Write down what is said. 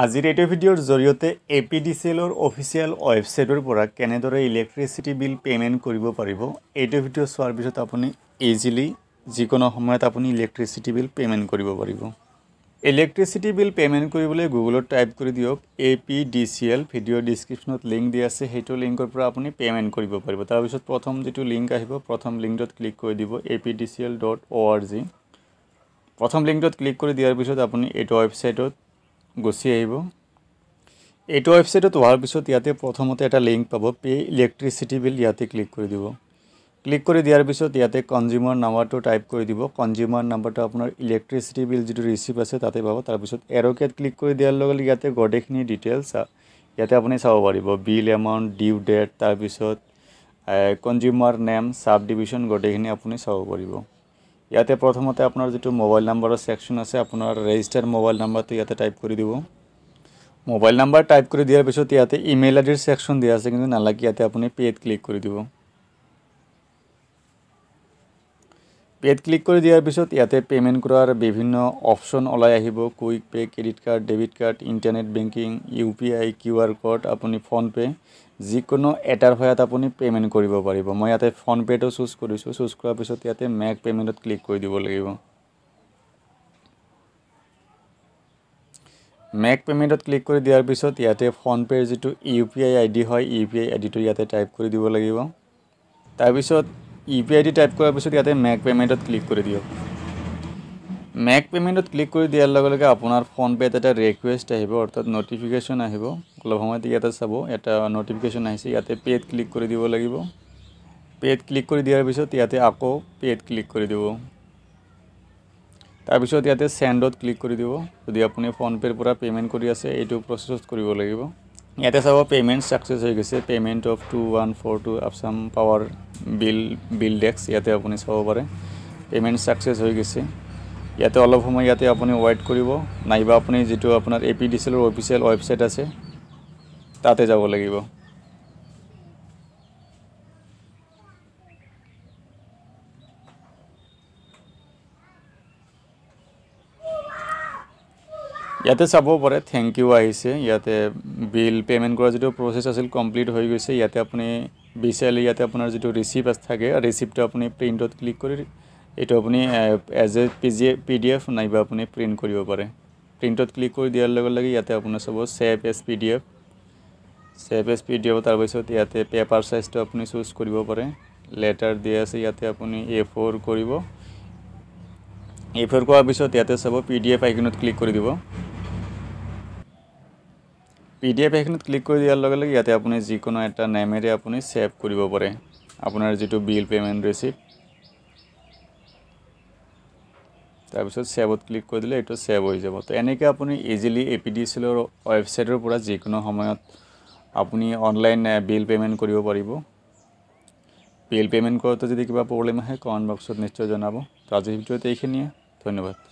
আজির এই ভিডিওর জড়িয়ে এ পি ডি সিএলর অফিসিয়াল ওয়েবসাইটরপর কেনদরে ইলেকট্রিসিটি বিল পেমেন্ট করব পড়ব এই ভিডিও চার পিছত আপনি ইজিলি যিকোনো সময়ত আপনি ইলেকট্রিসিটি বিল পেমেন্ট করব পড়ব ইলেকট্রিসিটি বিল পেমেন্ট করবলে গুগলত টাইপ করে দিয়ক A P D C L video ডিসক্রিপশনত লিঙ্ক দিয়ে আছে সেই লিঙ্করপর আপনি পেমেন্ট করব পড়ব তারপর প্রথম যে লিঙ্ক আসবে প্রথম লিঙ্কত ক্লিক করে দিব A P D C L dot O R G প্রথম লিঙ্কত ক্লিক করে দিয়ার পিছত আপনি এই ওয়েবসাইটত গুচি আহিব এইটো ৱেবছাইটত হোৱাৰ পিছত ইয়াতে প্ৰথমতে এটা লিংক পাব পে' ইলেক্ট্ৰিচিটি বিল ইয়াতে ক্লিক কৰি দিব ক্লিক কৰি দিয়াৰ পিছত ইয়াতে কনজিউমাৰ নাম্বাৰটো টাইপ কৰি দিব কনজিউমাৰ নাম্বাৰটো আপোনাৰ ইলেক্ট্ৰিচিটি বিল যিটো ৰিচিপ্ট আছে তাতে পাব তাৰপিছত এৰকেট ক্লিক কৰি দিয়াৰ লগে লগে ইয়াতে গোটেইখিনি ডিটেইলছ ইয়াতে আপুনি চাব পাৰিব বিল এমাউণ্ট ডিউ ডেট তাৰপিছত কনজিউমাৰ নেম ছাব ডিভিশ্যন গোটেইখিনি আপুনি চাব পাৰিব ইয়াতে প্ৰথমতে আপোনাৰ যিটো মোবাইল নাম্বাৰৰ ছেকশ্যন আছে আপোনাৰ ৰেজিষ্টাৰ মোবাইল নাম্বাৰটো ইয়াতে টাইপ কৰি দিব মোবাইল নাম্বাৰ টাইপ কৰি দিয়াৰ পিছত ইয়াতে ইমেইল আইডিৰ ছেকশ্যন দিয়া আছে কিন্তু নালাগে ইয়াতে আপুনি পে'ত ক্লিক কৰি দিব পেত ক্লিক কৰি দিয়াৰ পিছত ইয়াতে পে'মেণ্ট কৰাৰ বিভিন্ন অপশ্যন ওলাই আহিব quick pay' credit card debit card internet banking U P I Q R code আপুনি ফোনপে' যিকোনো এটাৰ সহায়ত আপুনি পে'মেণ্ট কৰিব পাৰিব মই ইয়াতে ফোনপে'টো চুজ কৰিছোঁ চুজ কৰাৰ পিছত ইয়াতে মেক পে'মেণ্টত ক্লিক কৰি দিব লাগিব মেক পে'মেণ্টত ক্লিক কৰি দিয়াৰ পিছত ইয়াতে ফোনপে'ৰ যিটো U P I I D হয় ইউ পি আই আই ডিটো ইয়াতে টাইপ কৰি দিব লাগিব তাৰপিছত U P I D type কৰাৰ পিছত ইয়াতে মেক পে'মেণ্টত ক্লিক কৰি দিয়ক মেক পে'মেণ্টত ক্লিক কৰি দিয়াৰ লগে লগে আপনাৰ ফোনপেতে এটা ৰিকুৱেষ্ট আহিব অৰ্থাৎ ন'টিফিকেশ্যন আহিব অলপ সময়তে ইয়াতে চাব এটা ন'টিফিকেশ্যন আহিছে ইয়াতে পেত ক্লিক কৰি দিব লাগিব পেত ক্লিক কৰি দিয়াৰ পিছত ইয়াতে আকৌ পেত ক্লিক কৰি দিব তাৰপিছত ইয়াতে চেণ্ডত ক্লিক কৰি দিব যদি আপনি ফোনপেৰ পৰা পে'মেণ্ট কৰি আছে এইটো প্ৰচেছত কৰিব লাগিব ইয়াতে চাব পেমেণ্ট ছাকচেছ হৈ গৈছে payment of two one four two আপচাম পাৱাৰ বিল বিল ডেক্স ইয়াতে আপুনি চাব পাৰে পে'মেণ্ট ছাকচেছ হৈ গৈছে ইয়াতে অলপ সময় ইয়াতে আপুনি ৱেইট কৰিব নাইবা আপুনি যিটো আপোনাৰ এ পি ডি চিলৰ অফিচিয়েল ৱেবছাইট আছে তাতে যাব লাগিব ইয়াতে চাব পাৰে থেংক ইউ আহিছে ইয়াতে বিল পে'মেণ্ট কৰা যিটো প্ৰচেছ আছিল কমপ্লিট হৈ গৈছে ইয়াতে আপুনি বিচাৰিলে ইয়াতে আপোনাৰ যিটো ৰিচিপ্ট আছে থাকে ৰিচিপ্টটো আপুনি প্ৰিণ্টত ক্লিক কৰি এইটো আপুনি as A P G P D F নাইবা আপুনি প্ৰিণ্ট কৰিব পাৰে প্ৰিণ্টত ক্লিক কৰি দিয়াৰ লগে লগে ইয়াতে আপোনাৰ চাব save as P D F save as P D F তাৰপিছত ইয়াতে পেপাৰ চাইজটো আপুনি চুজ কৰিব পাৰে লেটাৰ দিয়া আছে ইয়াতে আপুনি এ ফ'ৰ কৰিব এ ফ'ৰ কৰাৰ পিছত ইয়াতে চাব পি ডি এফ আইকনত ক্লিক কৰি দিব পিডিএফ এখনত ক্লিক কৰি দিয়াৰ লগে লগে ইয়াতে আপুনি যিকোনো এটা নেমেৰে আপুনি ছেভ কৰিব পাৰে আপোনাৰ যিটো বিল পে'মেণ্ট ৰিচিপ তাৰপিছত ছেভত ক্লিক কৰি দিলে এইটো ছেভ হৈ যাব তো এনেকৈ আপুনি easily A P D C এলৰ ৱেবছাইটৰ পৰা যিকোনো সময়ত আপুনি অনলাইন বিল পে'মেণ্ট কৰিব পাৰিব বিল পে'মেণ্ট কৰোঁতে যদি কিবা প্ৰব্লেম আহে কমেণ্ট বক্সত নিশ্চয় জনাব তো আজিৰ ভিডিঅ'ত এইখিনিয়ে ধন্যবাদ